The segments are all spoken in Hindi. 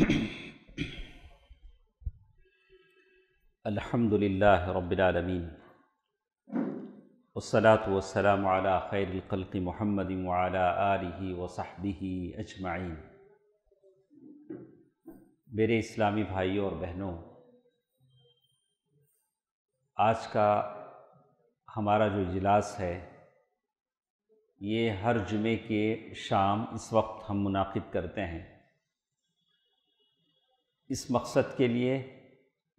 والصلاة والسلام वसलात خير القلق محمد وعلى آله وصحبه अजमाइन मेरे इस्लामी भाइयों और बहनों आज का हमारा जो इजलास है ये हर जुमे के शाम इस वक्त हम मुनद करते हैं इस मकसद के लिए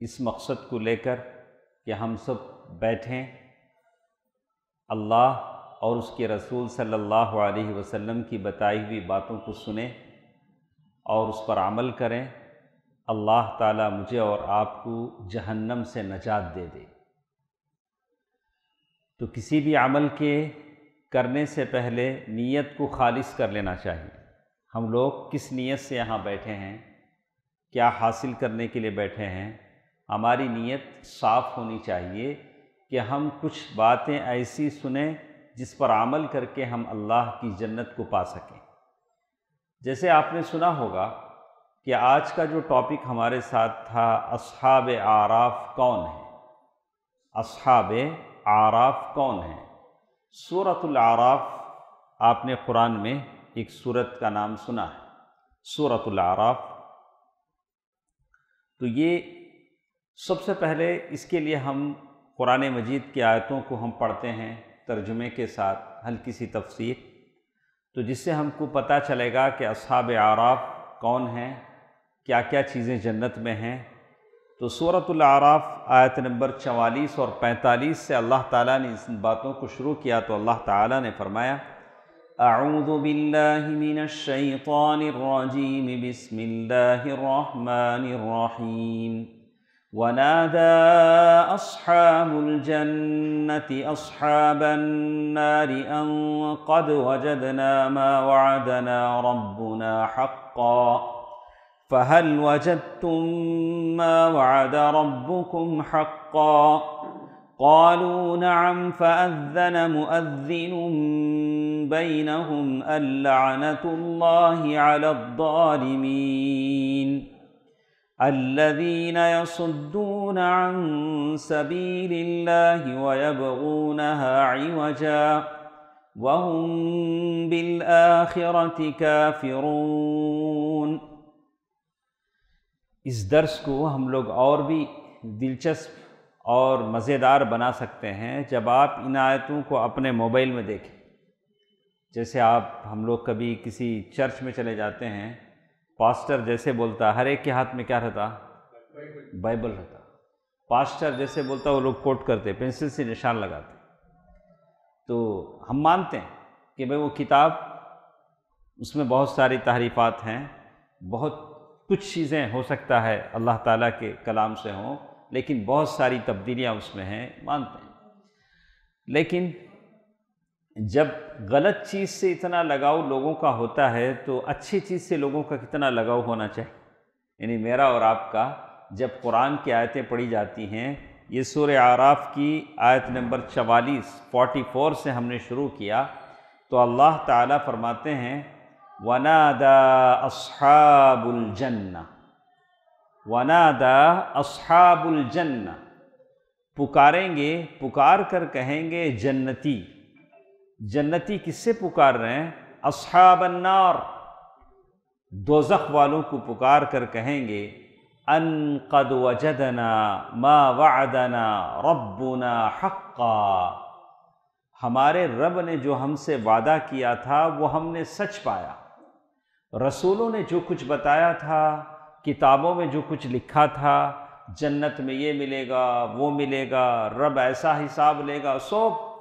इस मकसद को लेकर कि हम सब बैठें अल्लाह और उसके रसूल सल्लल्लाहु अलैहि वसल्लम की बताई हुई बातों को सुने और उस पर अमल करें अल्लाह ताला मुझे और आपको जहन्नम से नजात दे दे तो किसी भी अमल के करने से पहले नीयत को खालिस कर लेना चाहिए हम लोग किस नीयत से यहाँ बैठे हैं क्या हासिल करने के लिए बैठे हैं हमारी नीयत साफ़ होनी चाहिए कि हम कुछ बातें ऐसी सुने जिस पर अमल करके हम अल्लाह की जन्नत को पा सकें जैसे आपने सुना होगा कि आज का जो टॉपिक हमारे साथ था अब आराफ कौन है अब आराफ कौन है सूरतुल आराफ आपने कुरान में एक सूरत का नाम सुना है सूरतुल आराफ तो ये सबसे पहले इसके लिए हम कुरान मजीद की आयतों को हम पढ़ते हैं तर्जुमे के साथ हल्की सी तफसीर तो जिससे हमको पता चलेगा कि असाब आराफ कौन हैं क्या क्या चीज़ें जन्नत में हैं तो सूरत आराफ आयत नंबर चवालीस और पैंतालीस से अल्लाह ताला ने इन बातों को शुरू किया तो अल्लाह ताला ने फरमाया أعوذ بالله من الشيطان الرجيم بسم الله الرحمن الرحيم ونادى أصحاب الجنة أصحاب النار أن قد وجدنا ما وعدنا ربنا حقا فهل وجدتم ما وعد ربكم حقا قالوا نعم فأذن مؤذن بينهم اللعنة الله على الظالمين الذين يصدون عن سبيل الله ويبغونها عوجا وهم بالآخرة كافرون इस दर्स को हम लोग और भी दिलचस्प और मज़ेदार बना सकते हैं जब आप इन आयतों को अपने मोबाइल में देखें जैसे आप हम लोग कभी किसी चर्च में चले जाते हैं पास्टर जैसे बोलता हर एक के हाथ में क्या रहता बाइबल रहता पास्टर जैसे बोलता वो लोग कोट करते पेंसिल से निशान लगाते तो हम मानते हैं कि भाई वो किताब उसमें बहुत सारी तहरीफ़ात हैं बहुत कुछ चीज़ें हो सकता है अल्लाह ताला के कलाम से हों लेकिन बहुत सारी तब्दीलियाँ उसमें हैं मानते हैं लेकिन जब गलत चीज़ से इतना लगाव लोगों का होता है तो अच्छी चीज़ से लोगों का कितना लगाव होना चाहिए यानी मेरा और आपका जब कुरान की आयतें पढ़ी जाती हैं ये सूर आराफ की आयत नंबर चवालीस फोर्टी फोर से हमने शुरू किया तो अल्लाह ताला फरमाते हैं वनादा असहाबुलजन्ना वनादा असहाबुलजन्ना पुकारेंगे पुकार कर कहेंगे जन्नती जन्नती किससे पुकार रहे हैं अस्हाबन्नार दोजख वालों को पुकार कर कहेंगे अन कद वजदना मा वादना रब्बुना हक्का हमारे रब ने जो हमसे वादा किया था वो हमने सच पाया रसूलों ने जो कुछ बताया था किताबों में जो कुछ लिखा था जन्नत में ये मिलेगा वो मिलेगा रब ऐसा हिसाब लेगा सो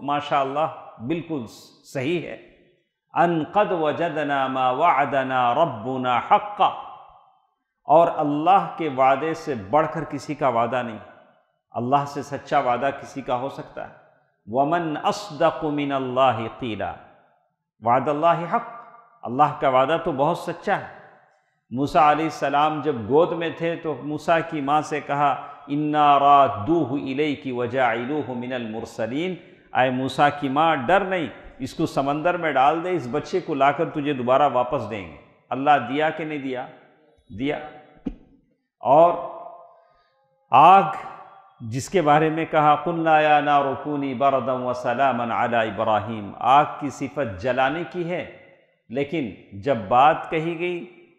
माशाल्लाह बिल्कुल सही है अनकद वजदना मा वादना रब्बुना हक्का और अल्लाह के वादे से बढ़कर किसी का वादा नहीं अल्लाह से सच्चा वादा किसी का हो सकता है वमन असदमिन अल्लाह कीला वाद अल्लाह हक अल्लाह का वादा तो बहुत सच्चा है मूसा सलाम जब गोद में थे तो मूसा की माँ से कहा इन्ना रा दूह इले की वजह मिनल मुरसलीन आए मूसा की माँ डर नहीं इसको समंदर में डाल दे इस बच्चे को लाकर तुझे दोबारा वापस देंगे अल्लाह दिया कि नहीं दिया दिया और आग जिसके बारे में कहा कुल्ला ना रुकूनी बरदम वसलाम आला इब्राहिम आग की सिफत जलाने की है लेकिन जब बात कही गई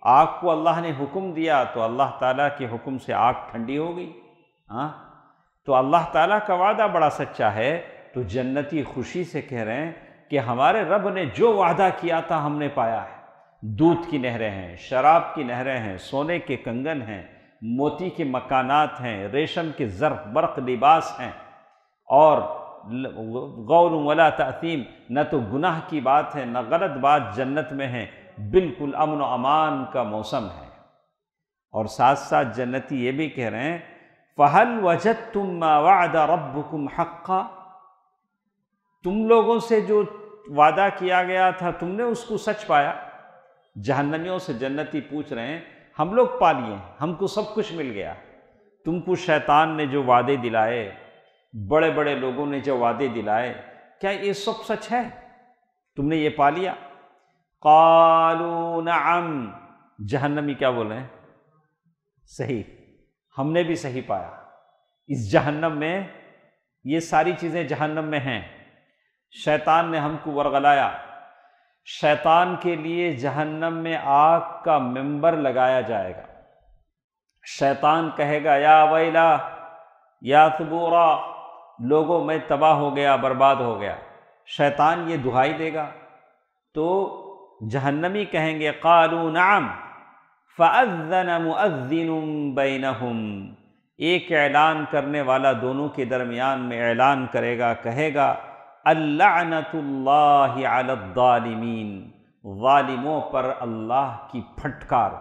आग को अल्लाह ने हुक्म दिया तो अल्लाह ताला के हुक्म से आग ठंडी हो गई हाँ तो अल्लाह ताला का वादा बड़ा सच्चा है तो जन्नती खुशी से कह रहे हैं कि हमारे रब ने जो वादा किया था हमने पाया है दूध की नहरें हैं शराब की नहरें हैं सोने के कंगन हैं मोती के मकानात हैं रेशम के ज़र्फ बर्क लिबास हैं और गौर वला तसीम न तो गुनाह की बात है न गलत बात जन्नत में है बिल्कुल अमन अमान का मौसम है और साथ साथ जन्नती ये भी कह रहे हैं फ़हल वजत तुम वादा रब हक्का तुम लोगों से जो वादा किया गया था तुमने उसको सच पाया जहन्नमियों से जन्नती पूछ रहे हैं हम लोग पा लिए हमको सब कुछ मिल गया तुमको शैतान ने जो वादे दिलाए बड़े बड़े लोगों ने जो वादे दिलाए क्या ये सब सच है तुमने ये पा लिया कालू नम जहन्नमी क्या बोले हैं सही हमने भी सही पाया इस जहन्नम में ये सारी चीज़ें जहन्नम में हैं शैतान ने हमको वरगलाया शैतान के लिए जहन्नम में आग का मेंबर लगाया जाएगा शैतान कहेगा या वैला या सबूरा लोगों में तबाह हो गया बर्बाद हो गया शैतान ये दुहाई देगा तो जहन्नमी कहेंगे कालू नाम फ़ज़न मुअज़िन बैनहुम एक ऐलान करने वाला दोनों के दरमियान में ऐलान करेगा कहेगा अल्लातमीन ालिमों पर अल्लाह की फटकार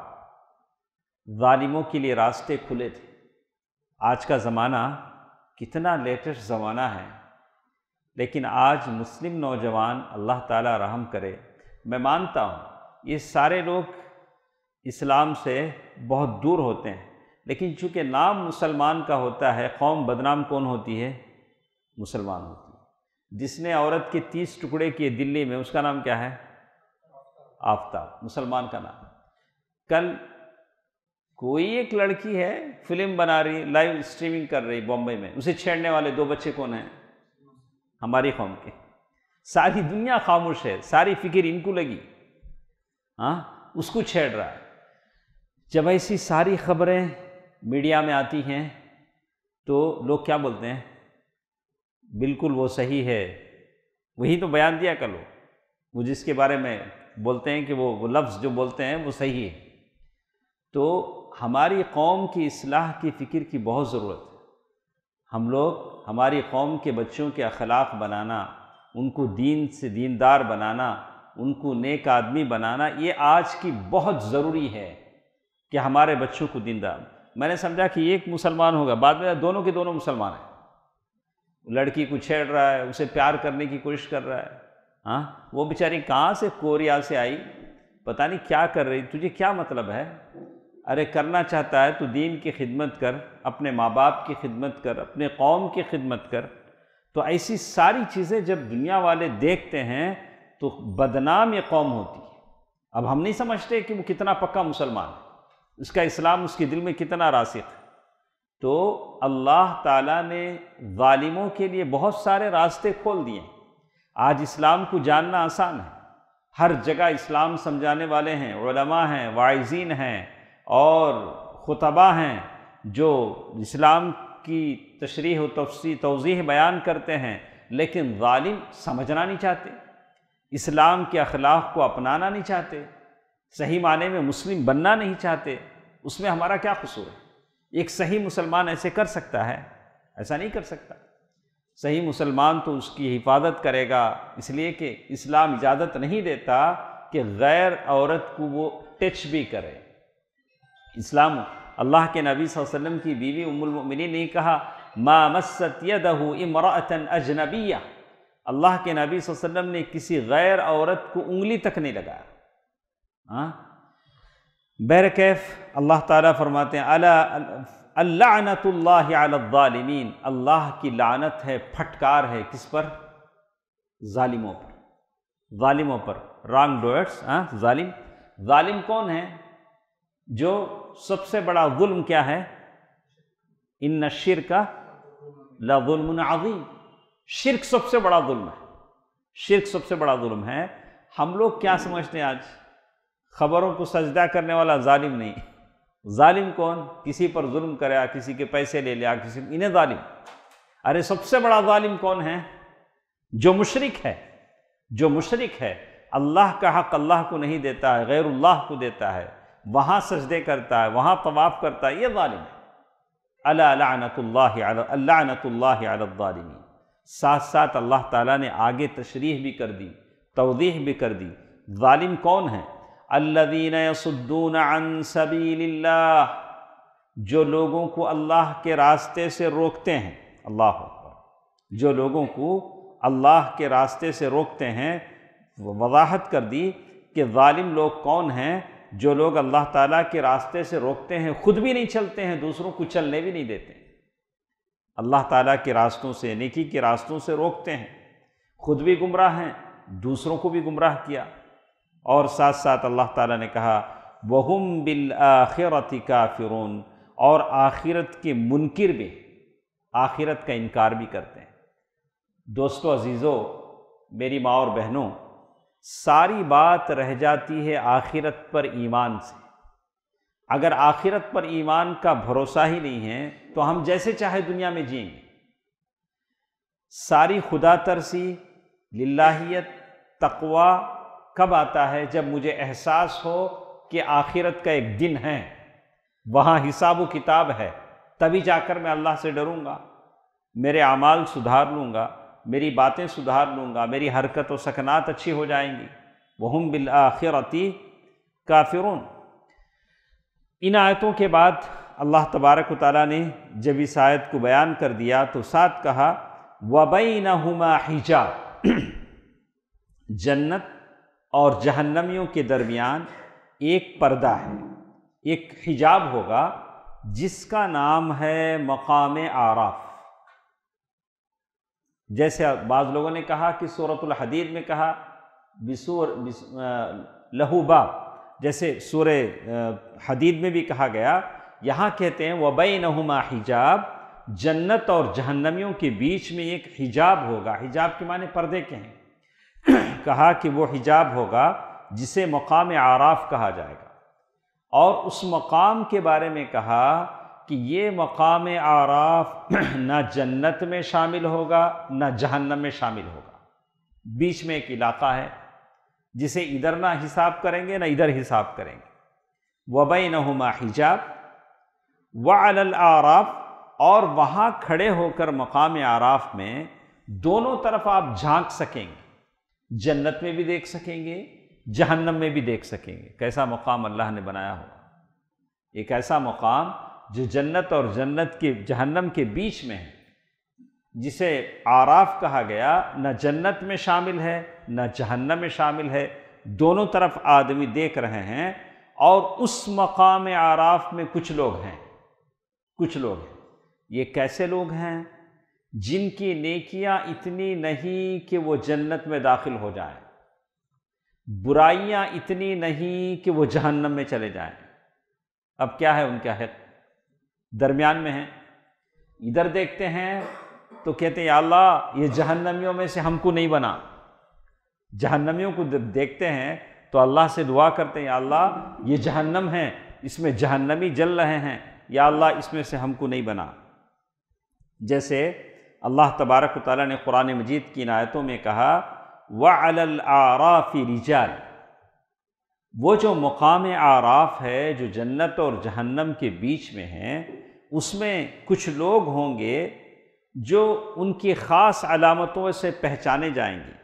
ालिमों के लिए रास्ते खुले थे आज का ज़माना कितना लेटेस्ट ज़माना है लेकिन आज मुस्लिम नौजवान अल्लाह ताला रहम करे मैं मानता हूँ ये सारे लोग इस्लाम से बहुत दूर होते हैं लेकिन चूँकि नाम मुसलमान का होता है कौम बदनाम कौन होती है मुसलमान होती है जिसने औरत के तीस टुकड़े किए दिल्ली में उसका नाम क्या है आफ्ताब मुसलमान का नाम कल कोई एक लड़की है फिल्म बना रही लाइव स्ट्रीमिंग कर रही बॉम्बे में उसे छेड़ने वाले दो बच्चे कौन हैं हमारी कौम के सारी दुनिया खामोश है सारी फिक्र इनको लगी हाँ उसको छेड़ रहा है जब ऐसी सारी खबरें मीडिया में आती हैं तो लोग क्या बोलते हैं बिल्कुल वो सही है वही तो बयान दिया करो वो जिसके बारे में बोलते हैं कि वो वो लफ्ज़ जो बोलते हैं वो सही है तो हमारी कौम की असलाह की फ़िक्र की बहुत ज़रूरत है हम लोग हमारी कौम के बच्चों के अखलाक बनाना उनको दीन से दीनदार बनाना उनको नेक आदमी बनाना ये आज की बहुत ज़रूरी है कि हमारे बच्चों को दीनदार मैंने समझा कि एक मुसलमान होगा बाद में दोनों के दोनों मुसलमान हैं लड़की को छेड़ रहा है उसे प्यार करने की कोशिश कर रहा है हाँ वो बेचारी कहाँ से कोरिया से आई पता नहीं क्या कर रही तुझे क्या मतलब है अरे करना चाहता है तो दीन की खिदमत कर अपने माँ बाप की खिदमत कर अपने कौम की खिदमत कर तो ऐसी सारी चीज़ें जब दुनिया वाले देखते हैं तो बदनाम ये कौम होती है अब हम नहीं समझते कि वो कितना पक्का मुसलमान है उसका इस्लाम उसके दिल में कितना रासिक है तो अल्लाह ताला ने ालिमों के लिए बहुत सारे रास्ते खोल दिए आज इस्लाम को जानना आसान है हर जगह इस्लाम समझाने वाले हैं हैं वाइजीन हैं और खुतबा हैं जो इस्लाम की तशरी तफसी तोज़ी बयान करते हैं लेकिन ालिम समझना नहीं चाहते इस्लाम के अखलाक को अपनाना नहीं चाहते सही माने में मुस्लिम बनना नहीं चाहते उसमें हमारा क्या कसूर है एक सही मुसलमान ऐसे कर सकता है ऐसा नहीं कर सकता सही मुसलमान तो उसकी हिफाजत करेगा इसलिए कि इस्लाम इजाज़त नहीं देता कि गैर औरत को वो टच भी करे इस्लाम अल्लाह के नबी वसल्लम की बीवी उमुलमिनी ने कहा मा मसत यदहू इमरातन अजनबिया अल्लाह के नबी वसल्लम ने किसी गैर औरत को उंगली तक नहीं लगाया हाँ? बैरकैफ़ अल्लाह ताला फरमाते हैं अला अल्लाह की लानत है फटकार है किस पर ालिमों पर ालिमों पर रॉन्ग डोअर्स हाँ ालिम ालिम कौन है जो सबसे बड़ा जुल्म क्या है इन नशिर का लाजुल्मनाजीम शिरक सबसे बड़ा जुल्म है शिरक सबसे बड़ा जुल्म है हम लोग क्या समझते हैं आज खबरों को सजदा करने वाला ालिम नहीं ालिम कौन किसी पर जुल्म करे किसी के पैसे ले लिया किसी इन्हें ालिम अरे सबसे बड़ा ालिम कौन है जो मुशरक है जो मुशरक है अल्लाह का हक अल्लाह को नहीं देता है गैरुल्लाह को देता है वहाँ सजदे करता है वहाँ तवाफ़ करता है ये ालिम है अल्लातल्लामी साथ साथ अल्लाह ताला ने आगे तशरीह भी कर दी तोदीह भी कर दी ालिम कौन है अल्लादीन यसुद्दून अन सबील्ला जो लोगों को अल्लाह के रास्ते से रोकते हैं अल्लाह जो लोगों को अल्लाह के रास्ते से रोकते हैं वजाहत कर दी कि ालिम लोग कौन हैं जो लोग अल्लाह ताला के रास्ते से रोकते हैं ख़ुद भी नहीं चलते हैं दूसरों को चलने भी नहीं देते अल्लाह ताला के रास्तों से नेकी के रास्तों से रोकते हैं ख़ुद भी गुमराह हैं दूसरों को भी गुमराह किया और साथ साथ अल्लाह ताला ने कहा वहम बिल आखिरत काफिरून और आखिरत के मुनकर भी आखिरत का इनकार भी करते हैं दोस्तों अजीज़ों मेरी माँ और बहनों सारी बात रह जाती है आखिरत पर ईमान से अगर आखिरत पर ईमान का भरोसा ही नहीं है तो हम जैसे चाहे दुनिया में जिएंगे सारी खुदा तरसी लाहीत तकवा कब आता है जब मुझे एहसास हो कि आखिरत का एक दिन है वहाँ हिसाब किताब है तभी जाकर मैं अल्लाह से डरूंगा मेरे अमाल सुधार लूँगा मेरी बातें सुधार लूँगा मेरी हरकत और सकनात अच्छी हो जाएंगी वहम बिल आखिरती काफिरून इन आयतों के बाद अल्लाह तबारक ताली ने जब इस आयत को बयान कर दिया तो साथ कहा वबई नुमा हिजा जन्नत और जहन्नमियों के दरमियान एक पर्दा है एक हिजाब होगा जिसका नाम है मकाम आराफ जैसे बाज़ लोगों ने कहा कि सूरतुल हदीद में कहा बिसूर लहूबा जैसे सूर हदीद में भी कहा गया यहाँ कहते हैं वबई नहुमा हिजाब जन्नत और जहन्नमियों के बीच में एक हिजाब होगा हिजाब के माने पर्दे के हैं कहा कि वो हिजाब होगा जिसे मकाम आराफ कहा जाएगा और उस मकाम के बारे में कहा कि ये मकाम आराफ ना जन्नत में शामिल होगा ना जहन्नम में शामिल होगा बीच में एक इलाका है जिसे इधर ना हिसाब करेंगे ना इधर हिसाब करेंगे वबई नहुमा हिजाब व अल आराफ और वहाँ खड़े होकर मकाम आराफ में दोनों तरफ आप झांक सकेंगे जन्नत में भी देख सकेंगे जहन्नम में भी देख सकेंगे कैसा मकाम अल्लाह ने बनाया होगा एक ऐसा मकाम जो जन्नत और जन्नत के जहन्नम के बीच में है जिसे आराफ कहा गया न जन्नत में शामिल है न जहन्नम में शामिल है दोनों तरफ आदमी देख रहे हैं और उस मकाम आराफ में कुछ लोग हैं कुछ लोग हैं ये कैसे लोग हैं जिनकी नेकियां इतनी नहीं कि वो जन्नत में दाखिल हो जाए बुराइयां इतनी नहीं कि वो जहन्नम में चले जाएं अब क्या है उनका हक दरमियान में है इधर देखते हैं तो कहते हैं अल्लाह ये जहन्नमियों में से हमको नहीं बना जहन्नमियों को देखते हैं तो अल्लाह से दुआ करते हैं अल्लाह ये जहन्नम है इसमें जहन्नमी जल रहे हैं या अल्लाह इसमें से हमको नहीं बना जैसे अल्लाह तबारक ताली ने कुरान मजीद की इनायतों में कहा वलआराफ़ी रिजाल वो जो मकाम आराफ है जो जन्नत और जहन्नम के बीच में हैं उसमें कुछ लोग होंगे जो उनकी ख़ास अलामतों से पहचाने जाएंगे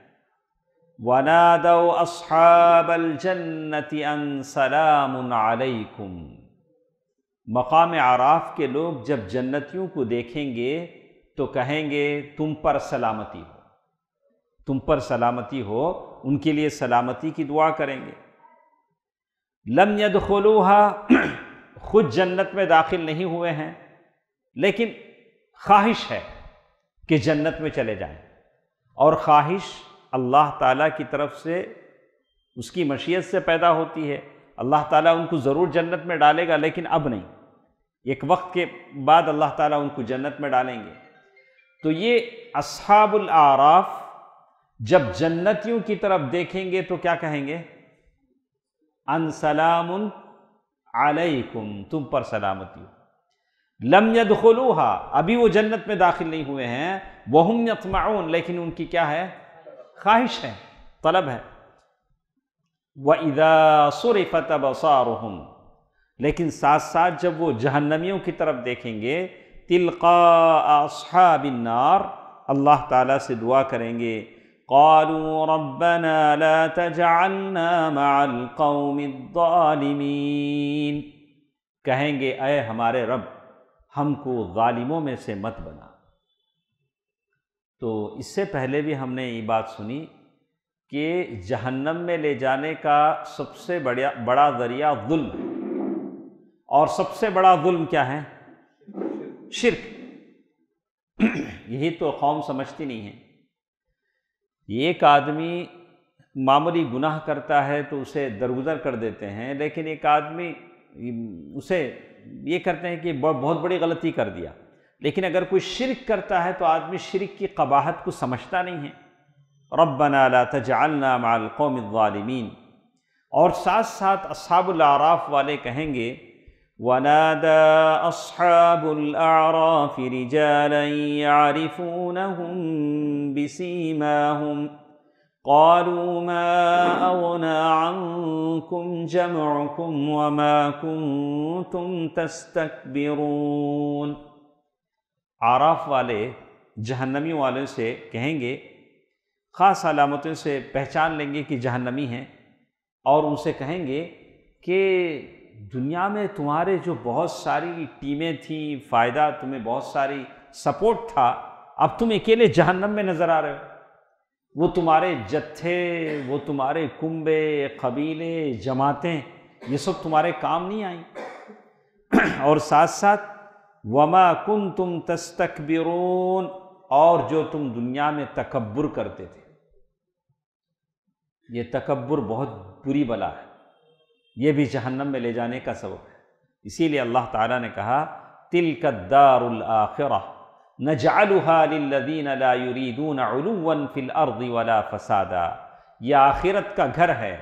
वनादो असहाबल जन्नति मकाम आराफ के लोग जब जन्नतियों को देखेंगे तो कहेंगे तुम पर सलामती हो तुम पर सलामती हो उनके लिए सलामती की दुआ करेंगे लम यद खलूहा खुद जन्नत में दाखिल नहीं हुए हैं लेकिन ख्वाहिश है कि जन्नत में चले जाएं और ख्वाहिश अल्लाह ताला की तरफ से उसकी मशीयत से पैदा होती है अल्लाह ताला उनको ज़रूर जन्नत में डालेगा लेकिन अब नहीं एक वक्त के बाद अल्लाह ताला उनको जन्नत में डालेंगे तो ये असहाबुल आराफ जब जन्नतियों की तरफ देखेंगे तो क्या कहेंगे अनसलाम अलैकुम तुम पर सलामती हो लम यदलूहा अभी वो जन्नत में दाखिल नहीं हुए हैं वहम यतमाउन लेकिन उनकी क्या है ख्वाहिश है तलब है व इदा सुरफत बसारहम लेकिन साथ साथ जब वो जहन्नमियों की तरफ देखेंगे तिलका असहाबिनार अल्लाह ताला से दुआ करेंगे कहेंगे अय हमारे रब हमको गालिमों में से मत बना तो इससे पहले भी हमने ये बात सुनी कि जहन्नम में ले जाने का सबसे बड़ा बड़ा ज़रिया जुल्म और सबसे बड़ा जुल्म क्या है शिरक यही तो कौम समझती नहीं है एक आदमी मामूली गुनाह करता है तो उसे दरगुजर कर देते हैं लेकिन एक आदमी उसे ये करते हैं कि बहुत बड़ी गलती कर दिया लेकिन अगर कोई शिरक करता है तो आदमी शिरक की कबाहत को समझता नहीं है रबना ला तजालना माल कौम वालमीन और साथ साथ असाबुल आराफ़ वाले कहेंगे ونادى أصحاب الأعراف رجالا يعرفونهم بسيماهم قالوا ما أغنى عنكم جمعكم وما كنتم تستكبرون والے والے جہنمی سے کہیں گے خاص علامتوں سے پہچان لیں گے کہ جہنمی ہیں اور ان سے کہیں گے کہ दुनिया में तुम्हारे जो बहुत सारी टीमें थीं फ़ायदा तुम्हें बहुत सारी सपोर्ट था अब तुम अकेले जहन्नम में नज़र आ रहे हो वो तुम्हारे जत्थे वो तुम्हारे कुंबे कबीले जमातें ये सब तुम्हारे काम नहीं आई और साथ साथ वमा कुन तुम तस्तकबिरून और जो तुम दुनिया में तकबर करते थे ये तकबर बहुत बुरी बला है ये भी जहन्नम में ले जाने का सबब है इसीलिए अल्लाह ताला ने कहा तिलकदारखिर नजालदीन लादून फिल अर्द वला फसादा यह आखिरत का घर है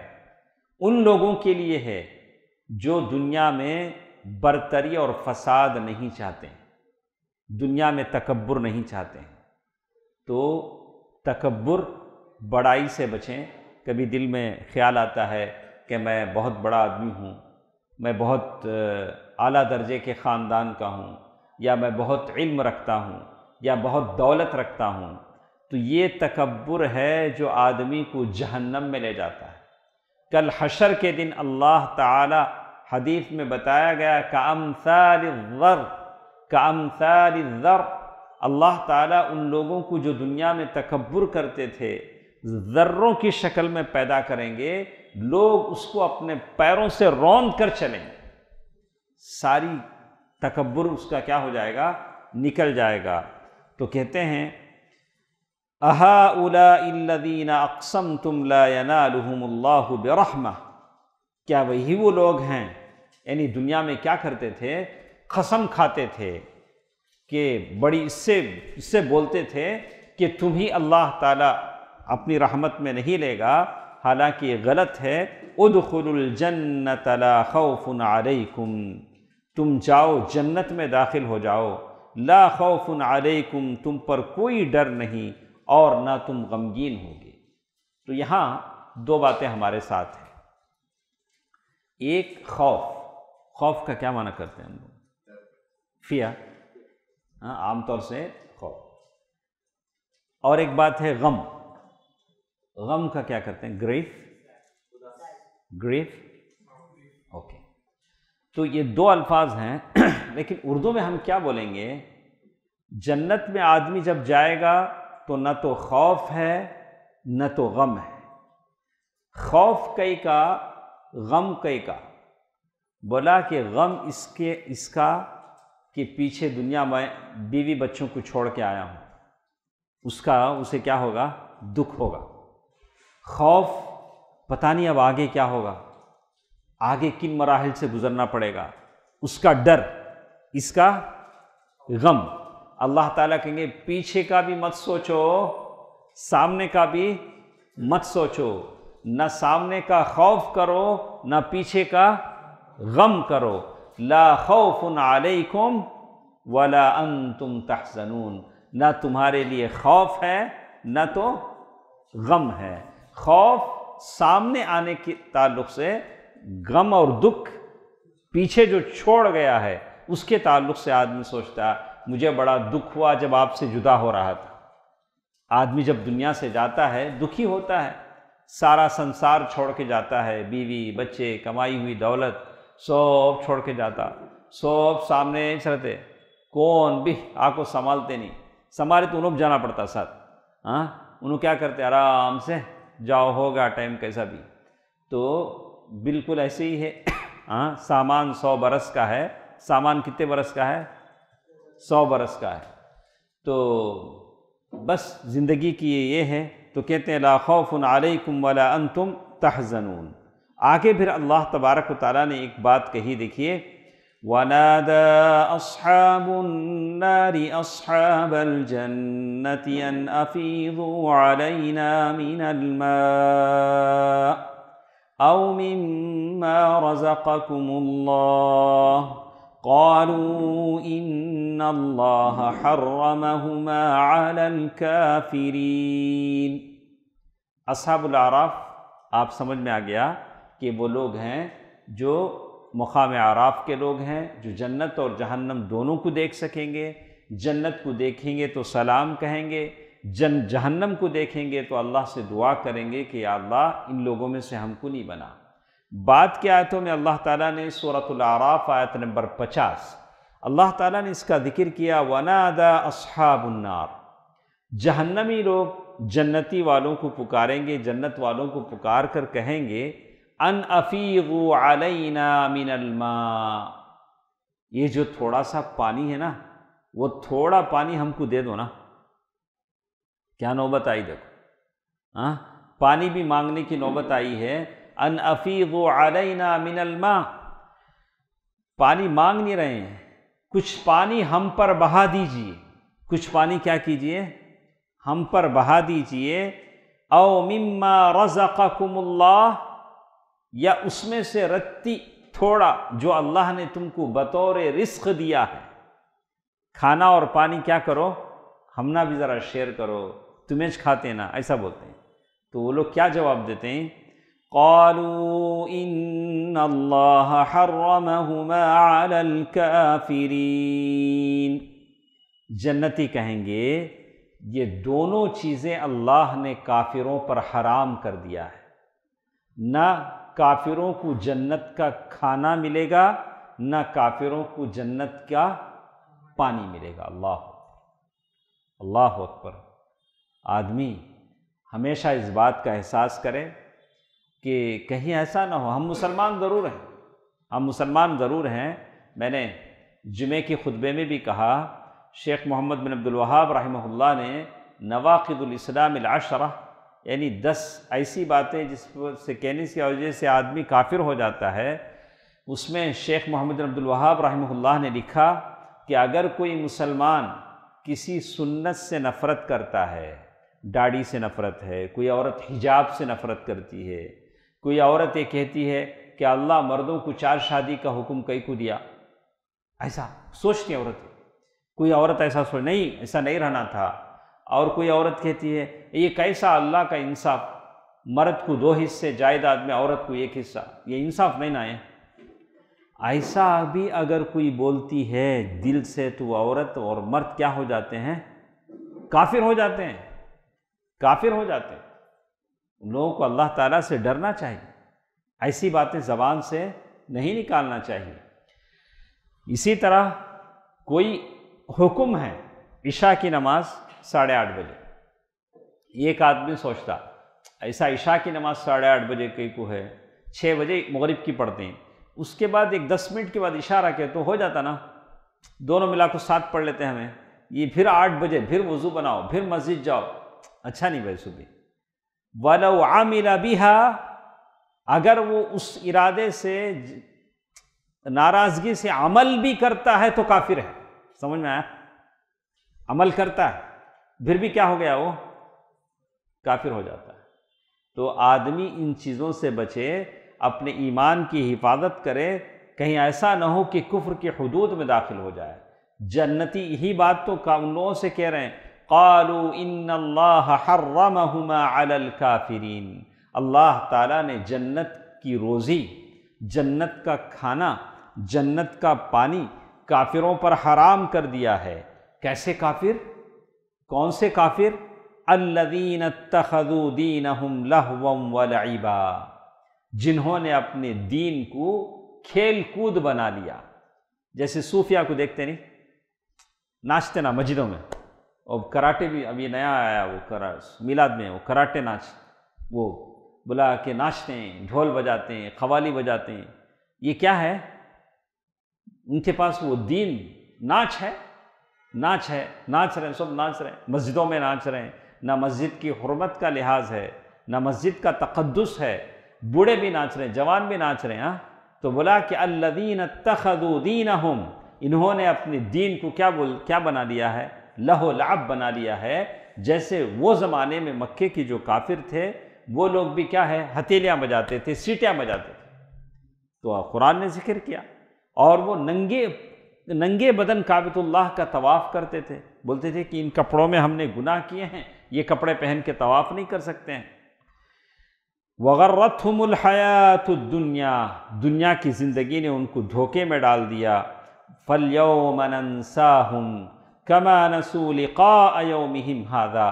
उन लोगों के लिए है जो दुनिया में बरतरी और फसाद नहीं चाहते दुनिया में तकबर नहीं चाहते तो तकबर बड़ाई से बचें कभी दिल में ख्याल आता है कि मैं बहुत बड़ा आदमी हूँ मैं बहुत आला दर्जे के ख़ानदान का हूँ या मैं बहुत इल्म रखता हूँ या बहुत दौलत रखता हूँ तो ये तकबर है जो आदमी को जहन्नम में ले जाता है कल हशर के दिन अल्लाह ताला हदीस में बताया गया काम सार काम सार अल्लाह ताला उन लोगों को जो दुनिया में तकबर करते थे ज़र्रों की शक्ल में पैदा करेंगे लोग उसको अपने पैरों से रौंद कर चलें सारी तकबर उसका क्या हो जाएगा निकल जाएगा तो कहते हैं अहा उलादीन अक्सम तुम लाहम्ला क्या वही वो लोग हैं यानी दुनिया में क्या करते थे कसम खाते थे कि बड़ी इससे इससे बोलते थे कि तुम्ही अल्लाह ताला अपनी रहमत में नहीं लेगा हालांकि ये गलत है उदखुलजन्नतला खौफन आलकुम तुम जाओ जन्नत में दाखिल हो जाओ ला खौफ़ुन आलकुम तुम पर कोई डर नहीं और ना तुम गमगीन होगे तो यहाँ दो बातें हमारे साथ हैं एक खौफ खौफ का क्या माना करते हैं हम लोग फिया हाँ, आमतौर से खौफ और एक बात है गम गम का क्या करते हैं ग्रीफ ग्रीफ ओके तो ये दो अल्फाज हैं लेकिन उर्दू में हम क्या बोलेंगे जन्नत में आदमी जब जाएगा तो न तो खौफ है न तो गम है खौफ कई का गम कई का बोला कि गम इसके इसका कि पीछे दुनिया में बीवी बच्चों को छोड़ के आया हूँ उसका उसे क्या होगा दुख होगा खौफ पता नहीं अब आगे क्या होगा आगे किन मराहल से गुजरना पड़ेगा उसका डर इसका गम अल्लाह ताला कहेंगे पीछे का भी मत सोचो सामने का भी मत सोचो न सामने का खौफ करो ना पीछे का गम करो ला खौफ अलैकुम वाला अन तुम तहजनून न तुम्हारे लिए खौफ है न तो गम है खौफ सामने आने के ताल्लुक से गम और दुख पीछे जो छोड़ गया है उसके ताल्लुक से आदमी सोचता मुझे बड़ा दुख हुआ जब आपसे जुदा हो रहा था आदमी जब दुनिया से जाता है दुखी होता है सारा संसार छोड़ के जाता है बीवी बच्चे कमाई हुई दौलत सब छोड़ के जाता सब सामने चलते कौन भी आपको संभालते नहीं संभाले तो उन्होंने जाना पड़ता साथ हाँ उन्होंने क्या करते आराम से जाओ होगा टाइम कैसा भी तो बिल्कुल ऐसे ही है हाँ सामान सौ बरस का है सामान कितने बरस का है सौ बरस का है तो बस ज़िंदगी की ये है तो कहते हैं ला खौफ़ुन वाला अन तुम तहजनून आगे फिर अल्लाह तबारक ताली ने एक बात कही देखिए ونادى أصحاب النار أصحاب الجنة أن أفيضوا علينا من الماء أو مما رزقكم الله قالوا إن الله حرمهما على الكافرين أصحاب العراف آپ سمجھ میں آ گیا کہ وہ لوگ ہیں جو मकाम आराफ के लोग हैं जो जन्नत और जहन्नम दोनों को देख सकेंगे जन्नत को देखेंगे तो सलाम कहेंगे जन जहन्नम को देखेंगे तो अल्लाह से दुआ करेंगे कि अल्लाह इन लोगों में से हमको नहीं बना बाद के आयतों में अल्लाह ताला ने आराफ आयत नंबर पचास अल्लाह ताला ने इसका ज़िक्र किया वना असहाबुन्नार जहन्नमी लोग जन्नती वालों को पुकारेंगे जन्नत वालों को पुकार कर कहेंगे अन अफीना अलैना ये जो थोड़ा सा पानी है ना वो थोड़ा पानी हमको दे दो ना क्या नौबत आई देखो हाँ पानी भी मांगने की नौबत आई है अन अफ़ीगु अलैना मिनलमा पानी मांग नहीं रहे हैं कुछ पानी हम पर बहा दीजिए कुछ पानी क्या कीजिए हम पर बहा दीजिए औ मिम्मा रज़क़कुमुल्लाह या उसमें से रत्ती थोड़ा जो अल्लाह ने तुमको बतौर रिस्क दिया है खाना और पानी क्या करो हमना भी ज़रा शेयर करो तुम्हें खाते ना ऐसा बोलते हैं तो वो लोग क्या जवाब देते हैं قالوا إن الله जन्नती कहेंगे ये दोनों चीज़ें अल्लाह ने काफिरों पर हराम कर दिया है ना काफिरों को जन्नत का खाना मिलेगा ना काफिरों को जन्नत का पानी मिलेगा अल्लाह अल्लाह अकबर आदमी हमेशा इस बात का एहसास करें कि कहीं ऐसा ना हो हम मुसलमान ज़रूर हैं हम मुसलमान ज़रूर हैं मैंने जुमे के खुतबे में भी कहा शेख मोहम्मद बिन अब्दुल वहाब रहमल्ला ने नवाकिदुलस्लाम आशरा यानी दस ऐसी बातें जिस से कहने की वजह से आदमी काफिर हो जाता है उसमें शेख मोहम्मद अब्दुल वहाब ने लिखा कि अगर कोई मुसलमान किसी सुन्नत से नफ़रत करता है दाढ़ी से नफ़रत है कोई औरत हिजाब से नफ़रत करती है कोई औरत ये कहती है कि अल्लाह मर्दों को चार शादी का हुक्म कई को दिया ऐसा सोचती औरत कोई औरत ऐसा सोच नहीं ऐसा नहीं रहना था और कोई औरत कहती है ये कैसा अल्लाह का इंसाफ मर्द को दो हिस्से जायदाद में औरत को एक हिस्सा ये इंसाफ नहीं ना है ऐसा भी अगर कोई बोलती है दिल से तो औरत और मर्द क्या हो जाते हैं काफिर हो जाते हैं काफिर हो जाते हैं लोगों को अल्लाह ताला से डरना चाहिए ऐसी बातें ज़बान से नहीं निकालना चाहिए इसी तरह कोई हुक्म है ईशा की नमाज़ साढ़े आठ बजे एक आदमी सोचता ऐसा ईशा की नमाज साढ़े आठ बजे कई को है छः बजे मगरिब की पढ़ते हैं उसके बाद एक दस मिनट के बाद इशारा के तो हो जाता ना दोनों मिला को साथ पढ़ लेते हैं हमें ये फिर आठ बजे फिर वज़ू बनाओ फिर मस्जिद जाओ अच्छा नहीं भाई सुबह वाला आमिला हा अगर वो उस इरादे से नाराज़गी से अमल भी करता है तो काफिर है समझ में आया अमल करता है फिर भी क्या हो गया वो काफिर हो जाता है तो आदमी इन चीज़ों से बचे अपने ईमान की हिफाजत करे कहीं ऐसा ना हो कि कुफ्र के हदूद में दाखिल हो जाए जन्नती यही बात तो उन लोगों से कह रहे हैं कालू इन काफिरीन अल्लाह ताला ने जन्नत की रोज़ी जन्नत का खाना जन्नत का पानी काफिरों पर हराम कर दिया है कैसे काफिर कौन से काफिर अल्लादीन तखदुद्दीन हम लहवम वलबा जिन्होंने अपने दीन को खेल कूद बना लिया जैसे सूफिया को देखते नहीं नाचते ना मस्जिदों में और कराटे भी अभी नया आया वो करा मिलाद में वो कराटे नाच वो बुला के नाचते हैं ढोल बजाते हैं खवाली बजाते हैं ये क्या है उनके पास वो दीन नाच है नाच है नाच रहे हैं सब नाच रहे हैं मस्जिदों में नाच रहे हैं ना मस्जिद की हरमत का लिहाज है ना मस्जिद का तकदस है बूढ़े भी नाच रहे हैं जवान भी नाच रहे हैं हाँ तो बोला कि अल्लदीन तखदुद्दीन हम इन्होंने अपने दीन को क्या बोल क्या बना लिया है लहो लाभ बना लिया है जैसे वो ज़माने में मक्के की जो काफिर थे वो लोग भी क्या है हथेलियाँ बजाते थे सीटियाँ बजाते थे तो कुरान ने जिक्र किया और वो नंगे नंगे बदन काबितुल्लाह का तवाफ़ करते थे बोलते थे कि इन कपड़ों में हमने गुनाह किए हैं ये कपड़े पहन के तवाफ़ नहीं कर सकते हैं वगर्रत हमलहयात दुनिया दुनिया की ज़िंदगी ने उनको धोखे में डाल दिया फलयमनसा हम कमा नसूलिकायोमिम हादा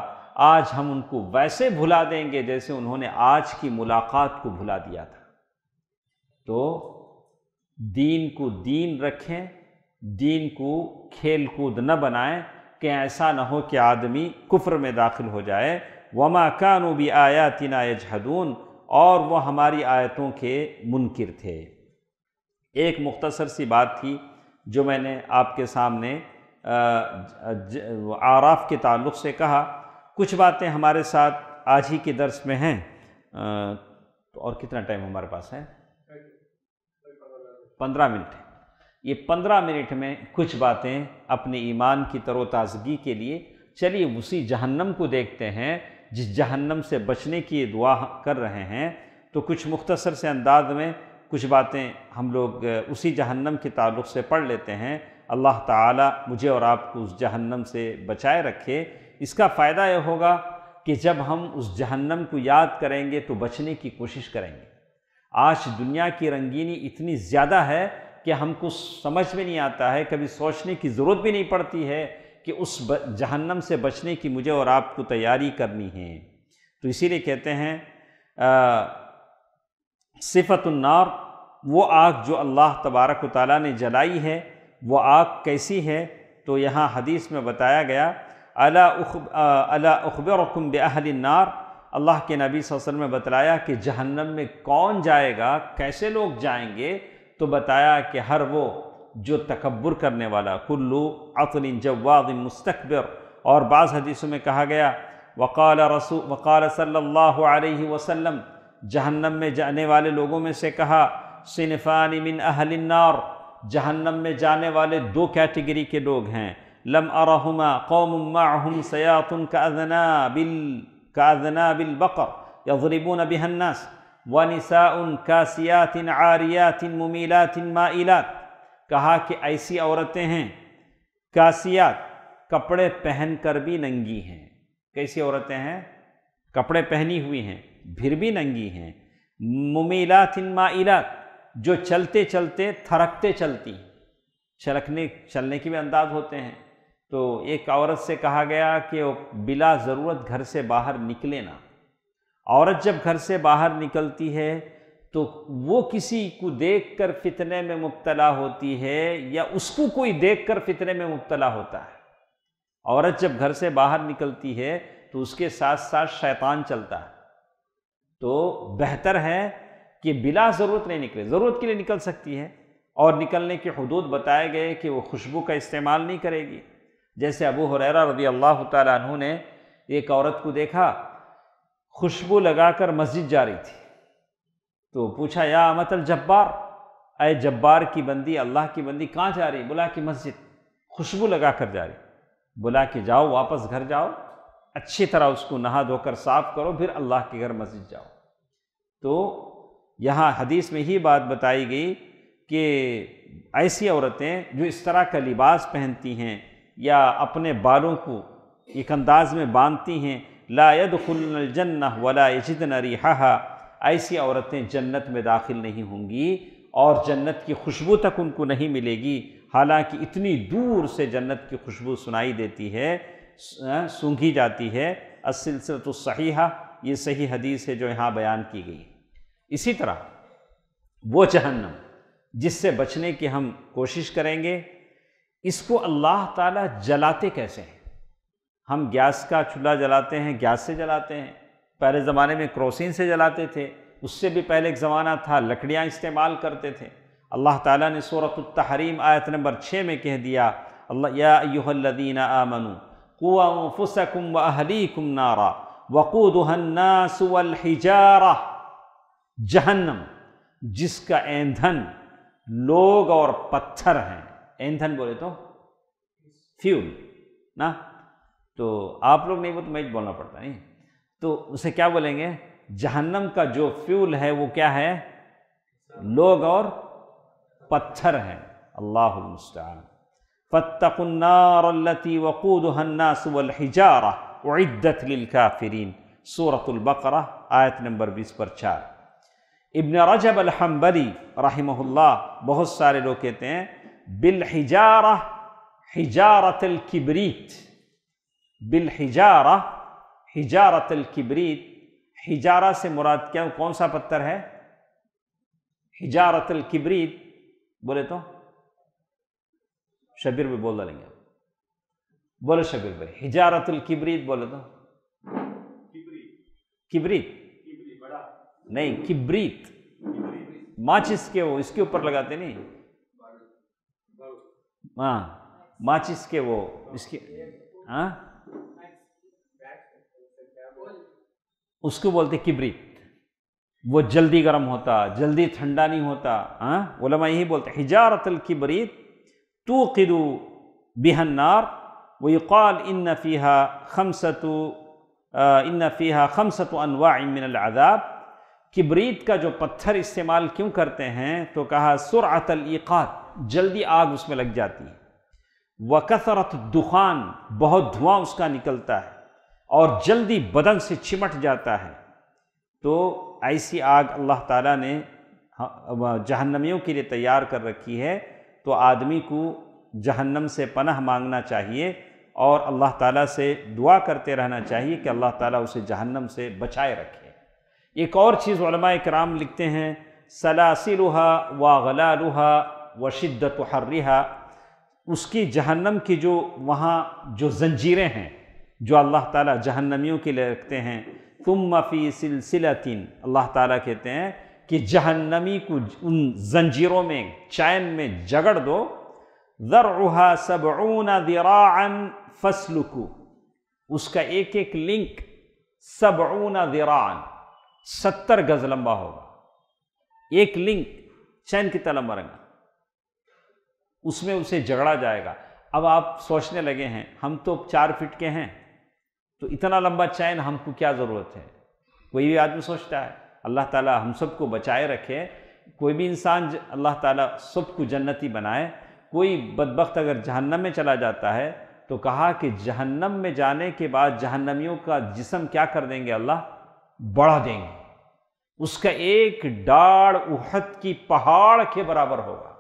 आज हम उनको वैसे भुला देंगे जैसे उन्होंने आज की मुलाकात को भुला दिया था तो दीन को दीन रखें दीन को खेल कूद न बनाए कि ऐसा ना हो कि आदमी कुफ्र में दाखिल हो जाए वमा कानू भी आयातना यजहदून और वह हमारी आयतों के मुनकर थे एक मुख्तसर सी बात थी जो मैंने आपके सामने आराफ के ताल्लुक़ से कहा कुछ बातें हमारे साथ आज ही के दर्स में हैं तो और कितना टाइम हमारे पास है पंद्रह मिनट है ये पंद्रह मिनट में कुछ बातें अपने ईमान की तरोताज़गी के लिए चलिए उसी जहन्नम को देखते हैं जिस जहन्नम से बचने की दुआ कर रहे हैं तो कुछ मुख्तसर से अंदाज में कुछ बातें हम लोग उसी जहन्नम के ताल्लुक़ से पढ़ लेते हैं अल्लाह ताला मुझे और आपको उस जहन्नम से बचाए रखे इसका फ़ायदा यह होगा कि जब हम उस जहन्नम को याद करेंगे तो बचने की कोशिश करेंगे आज दुनिया की रंगीनी इतनी ज़्यादा है कि हमको समझ में नहीं आता है कभी सोचने की ज़रूरत भी नहीं पड़ती है कि उस जहन्नम से बचने की मुझे और आपको तैयारी करनी है तो इसीलिए कहते हैं सिफतुन्नार वो आग जो अल्लाह तबारक ताली ने जलाई है वो आग कैसी है तो यहाँ हदीस में बताया गया अला उखब अला उखबरकुम अल्लाह के नबी वसल्लम ने बतलाया कि जहन्नम में कौन जाएगा कैसे लोग जाएंगे तो बताया कि हर वो जो तकबर करने वाला कुल्लू अतल जवाद मुस्तकबर और बाज़ हदीसों में कहा गया वक़ाल रसू वक़ाल सल्ला वसम जहन्नम में जाने वाले लोगों में से कहा सिनफ़ान मिन अहलनार जहन्नम में जाने वाले दो कैटेगरी के लोग हैं लम अरहुमा कौम सयातन का अदना बिल का बिल बकर यजरिबून बिहन्नास वनिसाउन कासियातिन आरियातिन मुमीलातिन माइलात कहा कि ऐसी औरतें हैं कासियात कपड़े पहन कर भी नंगी हैं कैसी औरतें हैं कपड़े पहनी हुई हैं फिर भी नंगी हैं मुमीलातिन माइलात जो चलते चलते थरकते चलती छलकने चलने के भी अंदाज होते हैं तो एक औरत से कहा गया कि वो बिला ज़रूरत घर से बाहर निकले ना औरत जब घर से बाहर निकलती है तो वो किसी को देखकर फितने में मुबतला होती है या उसको कोई देखकर फितने में मुबतला होता है औरत जब घर से बाहर निकलती है तो उसके साथ साथ शैतान चलता है तो बेहतर है कि बिला ज़रूरत नहीं निकले ज़रूरत के लिए निकल सकती है और निकलने के हदूद बताए गए कि वो खुशबू का इस्तेमाल नहीं करेगी जैसे अबू हुररा रबी अल्लाह तु ने एक औरत को देखा खुशबू लगाकर मस्जिद जा रही थी तो पूछा या अमतल जब्बार आए जब्बार की बंदी अल्लाह की बंदी कहाँ जा रही बुला कि मस्जिद खुशबू लगा कर जा रही बुला कि जाओ वापस घर जाओ अच्छी तरह उसको नहा धोकर साफ करो फिर अल्लाह के घर मस्जिद जाओ तो यहाँ हदीस में ही बात बताई गई कि ऐसी औरतें जो इस तरह का लिबास पहनती हैं या अपने बालों को एक अंदाज में बांधती हैं खुलजन्न वला यजदन रिहा ऐसी औरतें जन्नत में दाखिल नहीं होंगी और जन्नत की खुशबू तक उनको नहीं मिलेगी हालांकि इतनी दूर से जन्नत की खुशबू सुनाई देती है सूंघी जाती है सही सहीहा ये सही हदीस है जो यहाँ बयान की गई इसी तरह वो जहन्नम जिससे बचने की हम कोशिश करेंगे इसको अल्लाह ताला जलाते कैसे हैं हम गैस का चूल्हा जलाते हैं गैस से जलाते हैं पहले ज़माने में क्रोसिन से जलाते थे उससे भी पहले एक ज़माना था लकड़ियाँ इस्तेमाल करते थे अल्लाह ताला ने तहरीम आयत नंबर छः में कह दिया अल्लाह यादीन आमनु कुम वहली कुम नारा वक़ूदनासवलहिजारा जहन्नम जिसका ईंधन लोग और पत्थर हैं ईंधन बोले तो फ्यूल ना तो आप लोग नहीं वो तो मैं बोलना पड़ता नहीं तो उसे क्या बोलेंगे जहन्नम का जो फ्यूल है वो क्या है लोग और पत्थर हैं अल्लाह मुस्तान फ़तनारती सूरतुल्बकर आयत नंबर बीस पर चार इबन रजब अलहम्बरी रहमहुल्ला बहुत सारे लोग कहते हैं बिल हिजारा हिजारत किबरीत हिजारा हिजारत किबरीत हिजारा से मुराद क्या कौन सा पत्थर है हिजारत किबरीत बोले तो शबीर भी बोल डालेंगे बोले शबीर भाई हिजारत किबरीत बोले तो किबरीत नहीं किबरीत माचिस के वो इसके ऊपर लगाते नहीं हाँ माचिस के वो इसके हाँ उसको बोलते किबरीत वो जल्दी गर्म होता जल्दी ठंडा नहीं होता हाँ ओलमा यही बोलते हिजारतल किबरीत तो किदु बिहन्नार वक़ाल इन नफ़ीहा खमसतु इन नफ़ीहा खमसत आदाब किबरीत का जो पत्थर इस्तेमाल क्यों करते हैं तो कहा अतल इक़ात जल्दी आग उसमें लग जाती है व कसरत दुखान बहुत धुआं उसका निकलता है और जल्दी बदन से चिमट जाता है तो ऐसी आग अल्लाह ताला ने जहन्नमियों के लिए तैयार कर रखी है तो आदमी को जहन्नम से पनह मांगना चाहिए और अल्लाह ताला से दुआ करते रहना चाहिए कि अल्लाह ताला उसे जहन्नम से बचाए रखे एक और चीज़ कराम लिखते हैं सलासी वा व रूहा व शिद्दत रिहा उसकी जहन्नम की जो वहाँ जो जंजीरें हैं जो अल्लाह ताला जहन्नमियों के लिए रखते हैं तुम मफ़ी सिलसिलातिन अल्लाह ताला कहते हैं कि जहन्नमी को उन जंजीरों में चैन में जगड़ दो ज़रूहा सबून दिरान फसलुकू उसका एक एक लिंक सबून दिरान सत्तर गज लंबा होगा एक लिंक चैन की तलम रंगा उसमें उसे झगड़ा जाएगा अब आप सोचने लगे हैं हम तो चार फिट के हैं तो इतना लंबा चैन हमको क्या ज़रूरत है कोई भी आदमी सोचता है अल्लाह ताला हम सबको बचाए रखे कोई भी इंसान अल्लाह ताला सबको जन्नती बनाए कोई बदबخت अगर जहन्नम में चला जाता है तो कहा कि जहन्नम में जाने के बाद जहन्नमियों का जिसम क्या कर देंगे अल्लाह बढ़ा देंगे उसका एक डाढ़ उहद की पहाड़ के बराबर होगा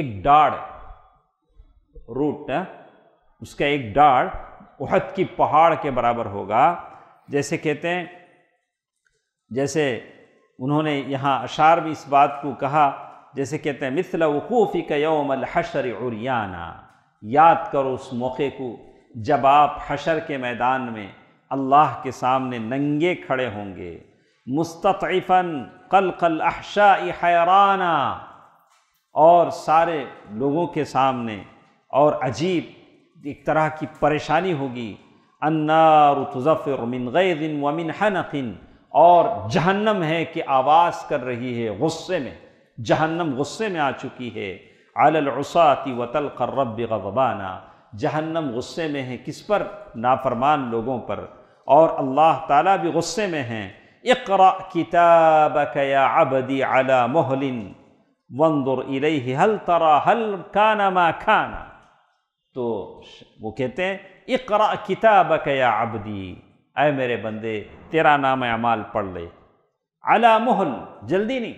एक डाढ़ रूट ना हाँ? उसका एक डाढ़ उहद की पहाड़ के बराबर होगा जैसे कहते हैं जैसे उन्होंने यहाँ अशार भी इस बात को कहा जैसे कहते हैं मिसल वकूफ़ी का योम हशर उरियाना याद करो उस मौके को जब आप हशर के मैदान में अल्लाह के सामने नंगे खड़े होंगे मुस्तफ़न कल कल अहशा हैराना और सारे लोगों के सामने और अजीब एक तरह की परेशानी होगी अन्नार तुज़फ़िर मिन गैदिन वमिन हनकिन और जहन्नम है कि आवाज़ कर रही है गुस्से में जहन्नम गुस्से में आ चुकी है अलसाती वतल रब गबाना जहन्नम गुस्से में है किस पर नाफरमान लोगों पर और अल्लाह ताला भी गुस्से में हैं इकरा किताब या अबदी अला मोहलिन वंदुर इलही हल तरा हल काना मा खाना तो वो कहते हैं इकरा किताब अब अबदी अय मेरे बंदे तेरा नाम अमाल पढ़ ले अला मोहल जल्दी नहीं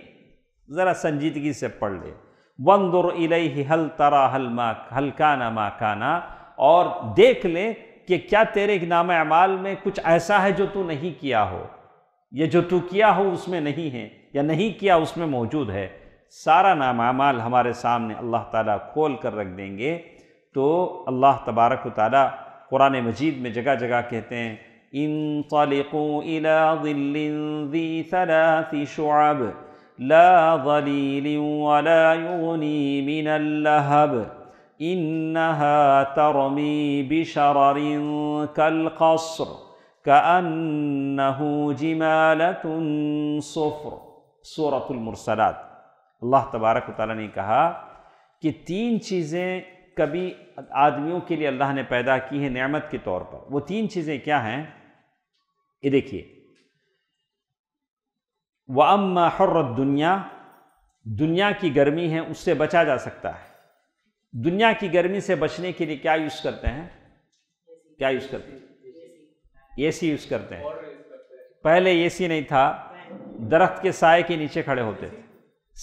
ज़रा संजीदगी से पढ़ ले वंदुर इलेही हल तरा हल मा हल्काना माकाना और देख ले कि क्या तेरे नाम अमाल में कुछ ऐसा है जो तू नहीं किया हो ये जो तू किया हो उसमें नहीं है या नहीं किया उसमें मौजूद है सारा नाम अमाल हमारे सामने अल्लाह ताला खोल कर रख देंगे तो अल्लाह तबारक ताली क़ुरान मजीद में जगह जगह कहते हैं इन तलिकुलाब लाब إنها ترمي بشرر كالقصر كأنه جمالة صفر सूरतुलमरसलात अल्लाह तबारक ताली ने कहा कि तीन चीज़ें कभी आदमियों के लिए अल्लाह ने पैदा की है नेमत के तौर पर वो तीन चीज़ें क्या हैं ये देखिए वम हर्रत दुनिया दुनिया की गर्मी है उससे बचा जा सकता है दुनिया की गर्मी से बचने के लिए क्या यूज़ करते हैं क्या यूज़ करते हैं ए सी यूज़ करते हैं पहले ए सी नहीं था दरख्त के साय के नीचे खड़े होते थे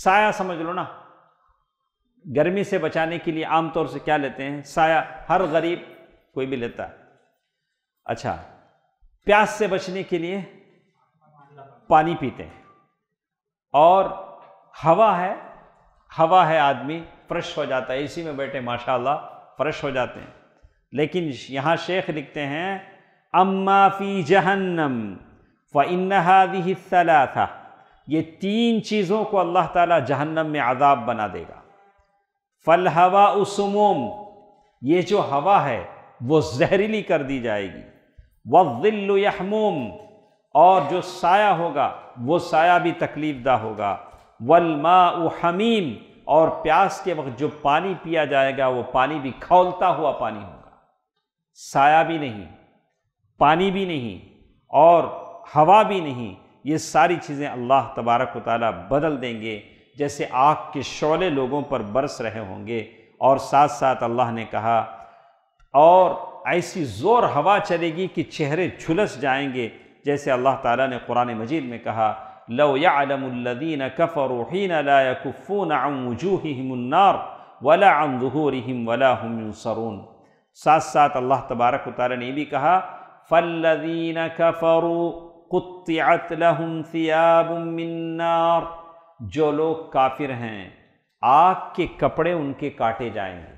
साया समझ लो ना गर्मी से बचाने के लिए आमतौर से क्या लेते हैं साया हर गरीब कोई भी लेता है अच्छा प्यास से बचने के लिए पानी पीते हैं और हवा है हवा है आदमी फ्रेश हो जाता है इसी में बैठे माशाल्लाह फ्रेश हो जाते हैं लेकिन यहाँ शेख लिखते हैं अम्मा फ़ी जहन्नम इन्नहादी सला था ये तीन चीज़ों को अल्लाह ताला जहन्नम में आदाब बना देगा फल हवा उसमोम ये जो हवा है वो जहरीली कर दी जाएगी वज़िल्लु यहमूम और जो साया होगा वो साया भी तकलीफदा होगा वलमा हमीम और प्यास के वक्त जो पानी पिया जाएगा वो पानी भी खौलता हुआ पानी होगा साया भी नहीं पानी भी नहीं और हवा भी नहीं ये सारी चीज़ें अल्लाह तबारक ताली बदल देंगे जैसे आग के शोले लोगों पर बरस रहे होंगे और साथ साथ अल्लाह ने कहा और ऐसी ज़ोर हवा चलेगी कि चेहरे झुलस जाएंगे जैसे अल्लाह ताला ने कुरान मजीद में कहा लो यालमदीन कफ़रुहीन लाकुफ़ून वजूहमनार वला अमदूरम वला हम सरून साथ साथ अल्लाह तबारक तारा ने भी कहा फ़ल्लिन कफ़रु कुत्तियात लहुम सियाबुमिनार जो लोग काफिर हैं आग के कपड़े उनके काटे जाएंगे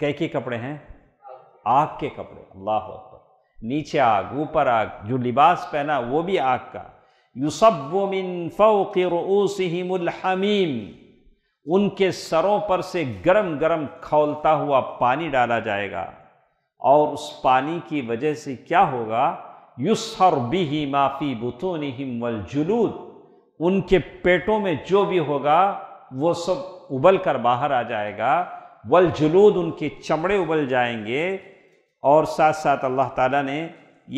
कह के कपड़े हैं आग के कपड़े अल्लाह अकबर नीचे आग ऊपर आग जो लिबास पहना वो भी आग का युसबिन हमीम उनके सरों पर से गरम गरम खौलता हुआ पानी डाला जाएगा और उस पानी की वजह से क्या होगा युसर बिही माफ़ी बुतोनहिम जुलूद उनके पेटों में जो भी होगा वो सब उबल कर बाहर आ जाएगा वल जुलूद उनके चमड़े उबल जाएंगे और साथ साथ अल्लाह ताला ने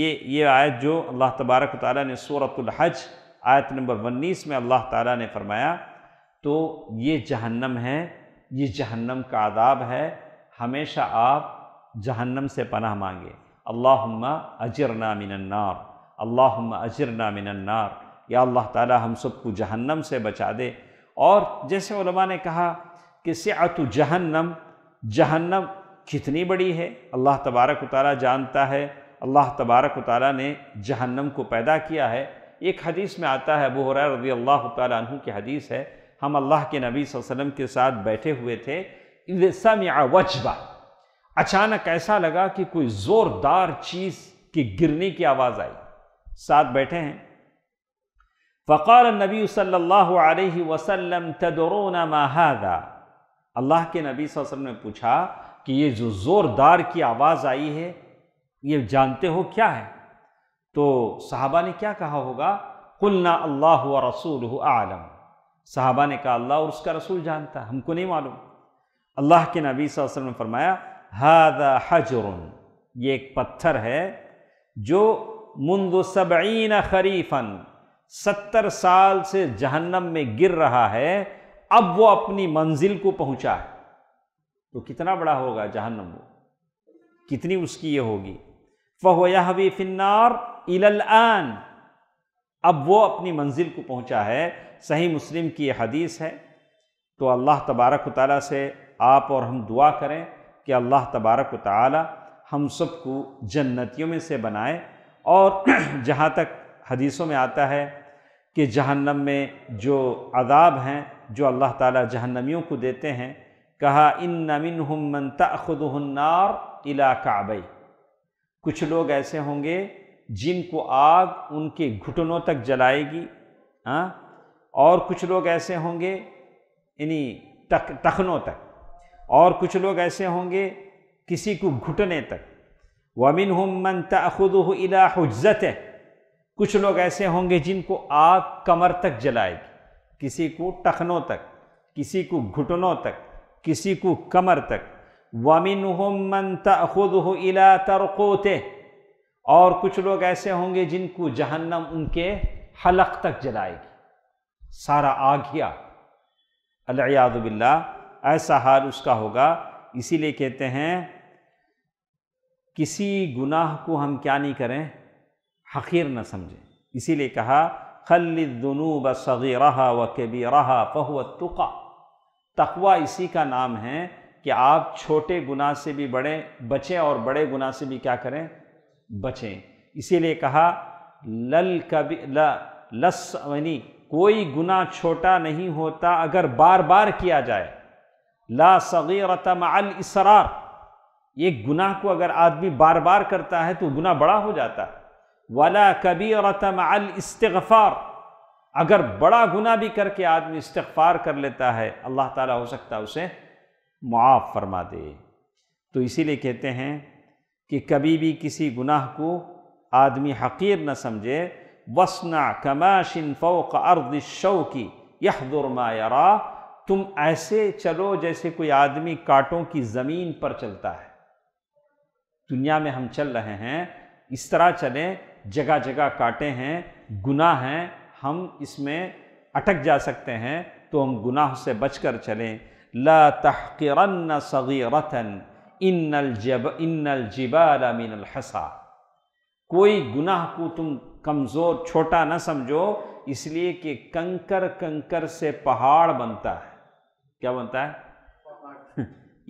ये ये आयत जो अल्लाह तबारक ताला ने हज आयत नंबर उन्नीस में अल्लाह ताला ने फरमाया तो ये जहन्नम है ये जहन्नम का आदाब है हमेशा आप जहन्नम से पनाह मांगे अल्लाह अजरना मिनन्नार अल्लाह अजरना मिनन्नार या अल्लाह ताला हम सबको जहन्नम से बचा दे और जैसे उलमा ने कहा कि सत जहन्नम जहन्नम कितनी बड़ी है अल्लाह तबारक ताली जानता है अल्लाह तबारक ताली ने जहन्नम को पैदा किया है एक हदीस में आता है अबू हुरैरा रज़ी अल्लाह तु की हदीस है हम अल्लाह के नबी वसल्लम के साथ बैठे हुए थे समिया वजबा अचानक ऐसा लगा कि कोई ज़ोरदार चीज़ की गिरने की आवाज़ आई साथ बैठे हैं फ़क़ाल नबी सल्लल्लाहु अलैहि वसल्लम तदरून माहादा अल्लाह के नबी वसल्लम ने पूछा कि ये जो ज़ोरदार की आवाज़ आई है ये जानते हो क्या है तो साहबा ने क्या कहा होगा कुलना अल्लाह व रसूल आलम साहबा ने कहा अल्लाह और उसका रसूल जानता हमको नहीं मालूम अल्लाह के नबी वसल्लम ने फरमाया हादा हजर ये एक पत्थर है जो मुंद सबईन खरीफन सत्तर साल से जहन्नम में गिर रहा है अब वो अपनी मंजिल को पहुंचा है तो कितना बड़ा होगा जहन्नम वो कितनी उसकी ये होगी फ़हो यह भी फिन्नार इलान अब वो अपनी मंजिल को पहुंचा है सही मुस्लिम की यह हदीस है तो अल्लाह तबारक ताली से आप और हम दुआ करें कि अल्लाह तबारक ताली हम सबको जन्नतियों में से बनाए और जहाँ तक हदीसों में आता है कि जहन्नम में जो अदाब हैं जो अल्लाह ताला जहन्नमियों को देते हैं कहा इन नमिन हमन तखुदनार इला काबई कुछ लोग ऐसे होंगे जिनको आग उनके घुटनों तक जलाएगी हाँ और कुछ लोग ऐसे होंगे यानी तक तखनों तक और कुछ लोग ऐसे होंगे किसी को घुटने तक वमिन हमन तखुद इला हजत है कुछ लोग ऐसे होंगे जिनको आग कमर तक जलाएगी किसी को टखनों तक किसी को घुटनों तक किसी को कमर तक वमिन मन तुद हो इला तरकोते और कुछ लोग ऐसे होंगे जिनको जहन्नम उनके हलक तक जलाएगी सारा आग ही अलयादबिल्ला ऐसा हाल उसका होगा इसीलिए कहते हैं किसी गुनाह को हम क्या नहीं करें हकीर न समझें इसीलिए कहा खल खलूब सगी रहा व कबी रहा फहुआ तुका तकवा इसी का नाम है कि आप छोटे गुनाह से भी बड़े बचें और बड़े गुनाह से भी क्या करें बचें इसीलिए कहा लल कभी लस यानी कोई गुना छोटा नहीं होता अगर बार बार किया जाए ला सगीरत मल इसरार ये गुनाह को अगर आदमी बार बार करता है तो गुनाह बड़ा हो जाता है वला कबीरतम इस्तफ़ार अगर बड़ा गुना भी करके आदमी इस्तफ़ार कर लेता है अल्लाह ताला हो सकता है उसे मुआफ़ फरमा दे तो इसीलिए कहते हैं कि कभी भी किसी गुनाह को आदमी हकीर न समझे वसना कमाशिन फ़ोक अर्द शव की यह दुरमा तुम ऐसे चलो जैसे कोई आदमी कांटों की ज़मीन पर चलता है दुनिया में हम चल रहे हैं इस तरह चलें जगह जगह काटे हैं गुनाह हैं हम इसमें अटक जा सकते हैं तो हम गुनाह से बच कर चलें ला तहकिरन सगीरतन इन्नल जब इन्नल जिबाल मिनल हसा कोई गुनाह को तुम कमज़ोर छोटा ना समझो इसलिए कि कंकर कंकर से पहाड़ बनता है क्या बनता है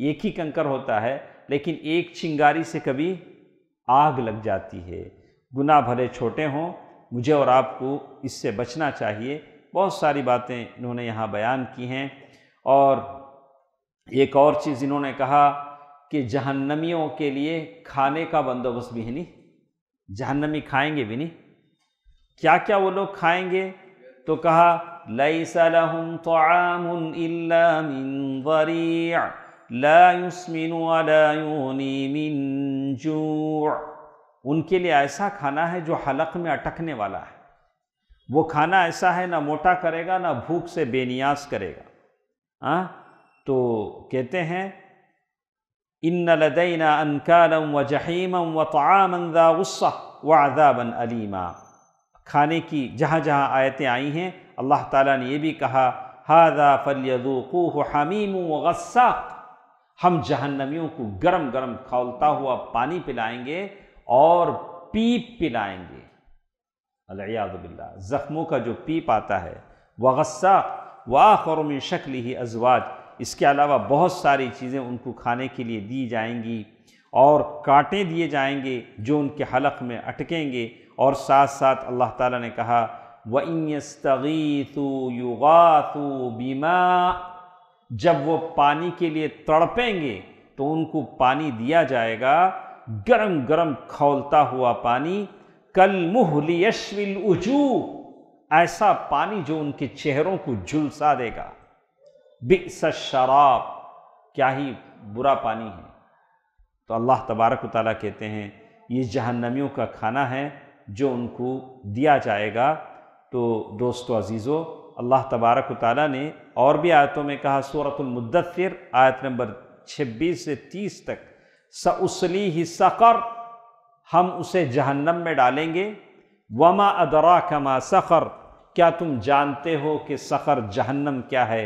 एक ही कंकर होता है लेकिन एक चिंगारी से कभी आग लग जाती है गुना भले छोटे हों मुझे और आपको इससे बचना चाहिए बहुत सारी बातें इन्होंने यहाँ बयान की हैं और एक और चीज़ इन्होंने कहा कि जहन्नमियों के लिए खाने का बंदोबस्त भी है नहीं जहन्नमी खाएंगे भी नहीं क्या क्या वो लोग खाएंगे तो कहा लई सलहम तो उनके लिए ऐसा खाना है जो हलक में अटकने वाला है वो खाना ऐसा है ना मोटा करेगा ना भूख से बेनियास करेगा आ? हाँ? तो कहते हैं इन लदैना अनकालम व जहीमम व तामंदा व अदाबन अलीमा खाने की जहाँ जहाँ आयतें आई हैं अल्लाह ताला ने यह भी कहा हादा फलयदूकू हमीम व गस्साक हम जहन्नमियों को गरम गरम खौलता हुआ पानी पिलाएंगे और पीप पिलाएंगे अलयादबिल्ला ज़ख्मों का जो पीप आता है वगस्सा वाखर में शक्ल ही अजवाज इसके अलावा बहुत सारी चीज़ें उनको खाने के लिए दी जाएंगी और कांटे दिए जाएंगे जो उनके हलक में अटकेंगे और साथ साथ अल्लाह ताला ने कहा व यस्तगीतु युगातु बीमा जब वो पानी के लिए तड़पेंगे तो उनको पानी दिया जाएगा गरम गरम खौलता हुआ पानी कल मुहली यशविल उजू ऐसा पानी जो उनके चेहरों को झुलसा देगा बिस शराब क्या ही बुरा पानी है तो अल्लाह तबारक वाली कहते हैं ये जहन्नमियों का खाना है जो उनको दिया जाएगा तो दोस्तों अजीज़ों अल्लाह तबारक वाली ने और भी आयतों में कहा सूरतुलमुद्दसर आयत नंबर 26 से 30 तक सउसली ही सकर हम उसे जहन्नम में डालेंगे वमा अदरा कमा सखर क्या तुम जानते हो कि सखर जहन्नम क्या है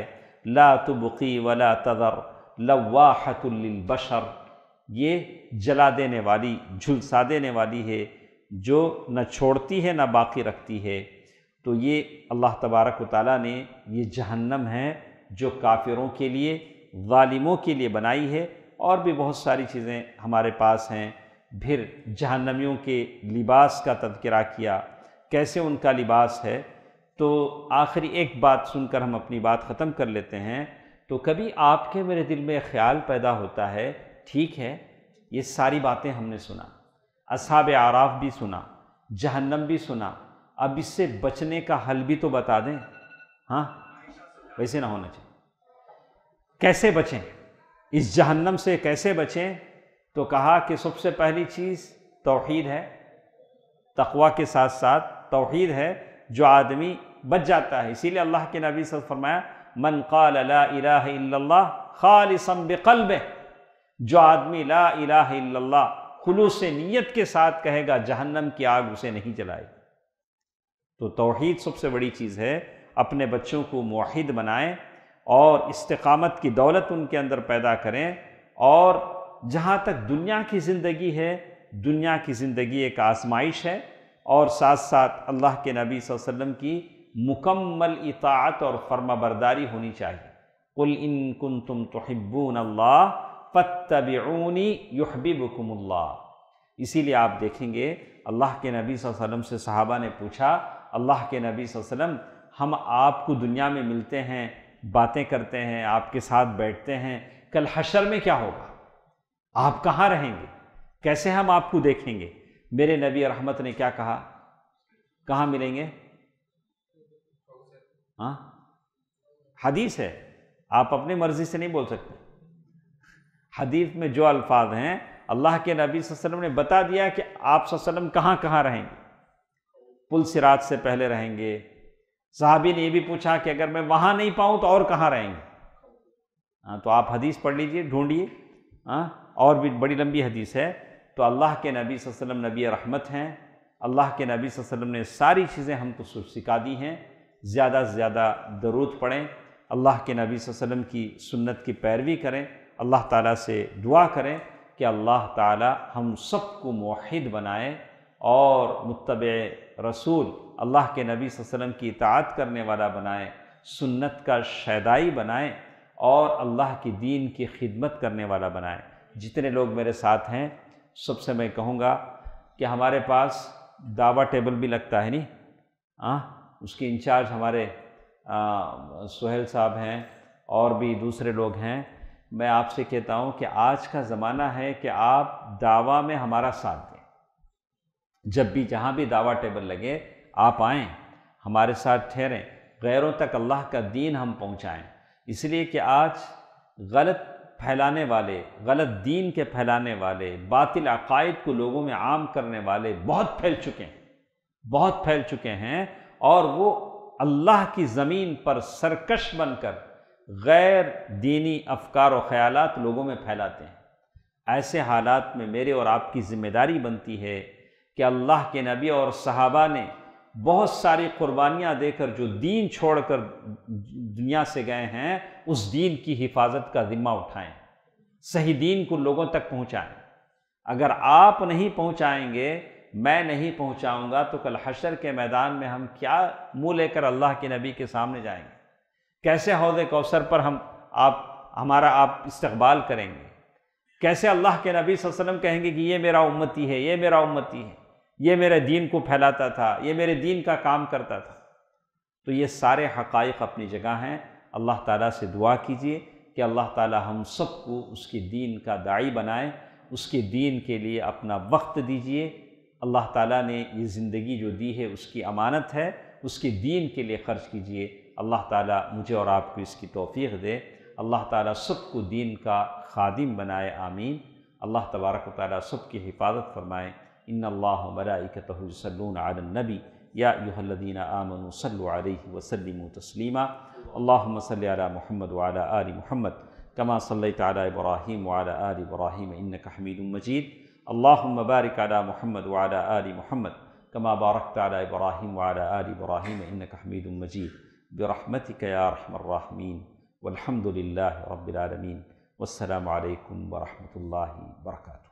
ला तुबकी वला तदर बशर ये जला देने वाली झुलसा देने वाली है जो न छोड़ती है न बाकी रखती है तो ये अल्लाह तबारक ताली ने ये जहन्नम है जो काफिरों के लिए ालिमों के लिए बनाई है और भी बहुत सारी चीज़ें हमारे पास हैं फिर जहनमियों के लिबास का तदकरा किया कैसे उनका लिबास है तो आखिरी एक बात सुनकर हम अपनी बात ख़त्म कर लेते हैं तो कभी आपके मेरे दिल में ख्याल पैदा होता है ठीक है ये सारी बातें हमने सुना असाब आराफ भी सुना जहन्नम भी सुना अब इससे बचने का हल भी तो बता दें हाँ वैसे ना होना चाहिए कैसे बचें इस जहन्नम से कैसे बचें तो कहा कि सबसे पहली चीज़ तोहीद है तकवा के साथ साथ तोहीद है जो आदमी बच जाता है इसीलिए अल्लाह के नबी से फरमाया मन काल ला खालसम बकल्ब जो आदमी ला इला खुलूस नीयत के साथ कहेगा जहन्नम की आग उसे नहीं जलाएगी तो तोहहीद सबसे बड़ी चीज़ है अपने बच्चों को माहिद बनाएं और इस्तकामत की दौलत उनके अंदर पैदा करें और जहाँ तक दुनिया की ज़िंदगी है दुनिया की ज़िंदगी एक आजमाइश है और साथ साथ अल्लाह के नबी वसल्लम की मुकम्मल इतात और फर्मा बरदारी होनी चाहिए कुल इन कुन तुम तोहब्बून अल्लाह पत्तबूनी युहबिबकुमल्ला इसीलिए आप देखेंगे अल्लाह के नबी वसल्लम से सहाबा ने पूछा अल्लाह के नबी वसल्लम हम आपको दुनिया में मिलते हैं बातें करते हैं आपके साथ बैठते हैं कल हशर में क्या होगा आप कहाँ रहेंगे कैसे हम आपको देखेंगे मेरे नबी रहमत ने क्या कहा कहाँ मिलेंगे हाँ हदीस है आप अपनी मर्ज़ी से नहीं बोल सकते हदीस में जो अल्फाज हैं अल्लाह के नबी वसल्लम ने बता दिया कि आप वसल्लम कहाँ कहाँ रहेंगे पुल सिरात से पहले रहेंगे साहबी ने यह भी पूछा कि अगर मैं वहाँ नहीं पाऊँ तो और कहाँ रहेंगे हाँ तो आप हदीस पढ़ लीजिए ढूंढिए हाँ और भी बड़ी लंबी हदीस है तो अल्लाह के नबी वसल्लम नबी रहमत हैं अल्लाह के नबी वसल्लम ने सारी चीज़ें हमको तो सिखा दी हैं ज़्यादा से ज़्यादा दरूद पढ़ें अल्लाह के नबी वसल्लम की सुन्नत की पैरवी करें अल्लाह ताला से दुआ करें कि अल्लाह ताला हम सबको मुहिद बनाए और मुतब रसूल अल्लाह के नबी वसम की इतात करने वाला बनाएँ सुन्नत का शैदाई बनाएँ और अल्लाह के दीन की खिदमत करने वाला बनाएँ जितने लोग मेरे साथ हैं सबसे मैं कहूँगा कि हमारे पास दावा टेबल भी लगता है नहीं आ? हाँ, उसके इंचार्ज हमारे सहेल सुहेल साहब हैं और भी दूसरे लोग हैं मैं आपसे कहता हूँ कि आज का ज़माना है कि आप दावा में हमारा साथ दें जब भी जहाँ भी दावा टेबल लगे आप आएँ हमारे साथ ठहरें गैरों तक अल्लाह का दीन हम पहुँचाएँ इसलिए कि आज गलत फैलाने वाले गलत दीन के फैलाने वाले बातिल अकायद को लोगों में आम करने वाले बहुत फैल चुके हैं बहुत फैल चुके हैं और वो अल्लाह की ज़मीन पर सरकश बनकर गैर दीनी अफकार और ख़्याल लोगों में फैलाते हैं ऐसे हालात में मेरे और आपकी ज़िम्मेदारी बनती है कि अल्लाह के नबी और सहाबा ने बहुत सारी कुर्बानियाँ देकर जो दीन छोड़कर दुनिया से गए हैं उस दीन की हिफाजत का ज़िम्मा उठाएं सही दीन को लोगों तक पहुँचाएँ अगर आप नहीं पहुँचाएँगे मैं नहीं पहुँचाऊँगा तो कल हशर के मैदान में हम क्या मुँह लेकर अल्लाह के नबी के सामने जाएंगे कैसे हौद कौसर पर हम आप हमारा आप इस्तबाल करेंगे कैसे अल्लाह के नबी वसल्लम कहेंगे कि ये मेरा उम्मती है ये मेरा उम्मती है ये मेरे दीन को फैलाता था ये मेरे दीन का काम करता था तो ये सारे हकाइक अपनी जगह हैं अल्लाह ताला से दुआ कीजिए कि अल्लाह ताला हम सबको उसके दीन का दाई बनाए उसके दीन के लिए अपना वक्त दीजिए अल्लाह ताला ने ये ज़िंदगी जो दी है उसकी अमानत है उसके दीन के लिए ख़र्च कीजिए अल्लाह ताला मुझे और आपको इसकी तोफ़ी दे अल्लाह ताला सबको दीन का खादिम बनाए आमीन अल्लाह तबारक ताली सब की हिफाजत फरमाएँ إن الله وملائكته يصلون على النبي يا أيها الذين آمنوا صلوا عليه وسلموا تسليما اللهم صل على محمد وعلى آل محمد كما صليت على إبراهيم وعلى آل إبراهيم إنك حميد مجيد اللهم بارك على محمد وعلى آل محمد كما باركت على إبراهيم وعلى آل إبراهيم إنك حميد مجيد برحمتك يا أرحم الراحمين والحمد لله رب العالمين والسلام عليكم ورحمة الله وبركاته